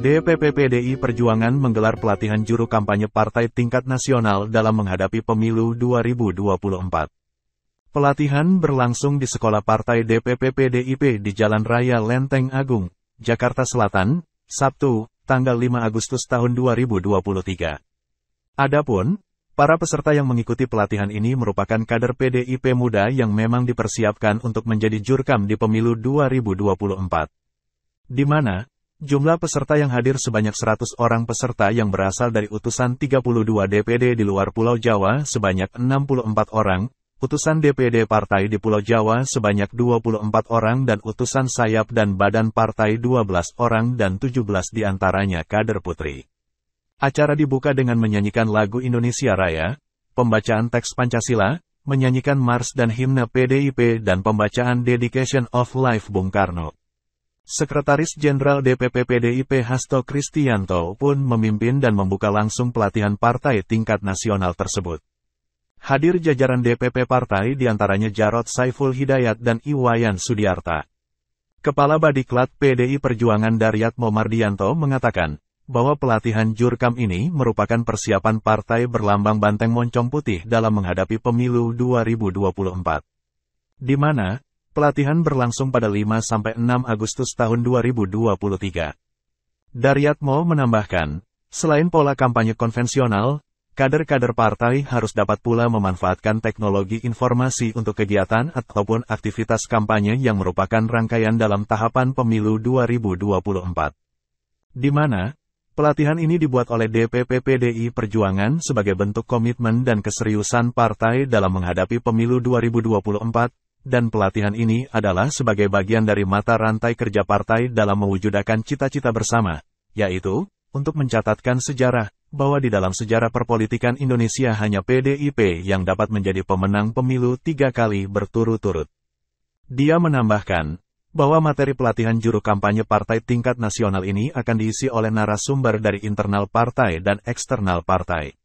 DPP PDI Perjuangan menggelar pelatihan juru kampanye partai tingkat nasional dalam menghadapi pemilu 2024. Pelatihan berlangsung di Sekolah Partai DPP PDIP di Jalan Raya Lenteng Agung, Jakarta Selatan, Sabtu, tanggal 5 Agustus tahun 2023. Adapun, para peserta yang mengikuti pelatihan ini merupakan kader PDIP muda yang memang dipersiapkan untuk menjadi jurkam di pemilu 2024. Di mana, Jumlah peserta yang hadir sebanyak 100 orang peserta yang berasal dari utusan 32 DPD di luar Pulau Jawa sebanyak 64 orang, utusan DPD partai di Pulau Jawa sebanyak 24 orang dan utusan sayap dan badan partai 12 orang dan 17 diantaranya kader putri. Acara dibuka dengan menyanyikan lagu Indonesia Raya, pembacaan teks Pancasila, menyanyikan Mars dan himne PDIP dan pembacaan Dedication of Life Bung Karno. Sekretaris Jenderal DPP PDIP Hasto Kristianto pun memimpin dan membuka langsung pelatihan partai tingkat nasional tersebut. Hadir jajaran DPP partai diantaranya Jarod Saiful Hidayat dan Iwayan Sudiarta. Kepala Badiklat PDI Perjuangan Daryat Momardianto mengatakan, bahwa pelatihan Jurkam ini merupakan persiapan partai berlambang banteng moncong putih dalam menghadapi pemilu 2024. Di mana, Pelatihan berlangsung pada 5-6 sampai Agustus tahun 2023. Daryatmo menambahkan, selain pola kampanye konvensional, kader-kader partai harus dapat pula memanfaatkan teknologi informasi untuk kegiatan ataupun aktivitas kampanye yang merupakan rangkaian dalam tahapan pemilu 2024. Di mana, pelatihan ini dibuat oleh DPP PDI Perjuangan sebagai bentuk komitmen dan keseriusan partai dalam menghadapi pemilu 2024, dan pelatihan ini adalah sebagai bagian dari mata rantai kerja partai dalam mewujudkan cita-cita bersama, yaitu, untuk mencatatkan sejarah, bahwa di dalam sejarah perpolitikan Indonesia hanya PDIP yang dapat menjadi pemenang pemilu tiga kali berturut-turut. Dia menambahkan, bahwa materi pelatihan juru kampanye partai tingkat nasional ini akan diisi oleh narasumber dari internal partai dan eksternal partai.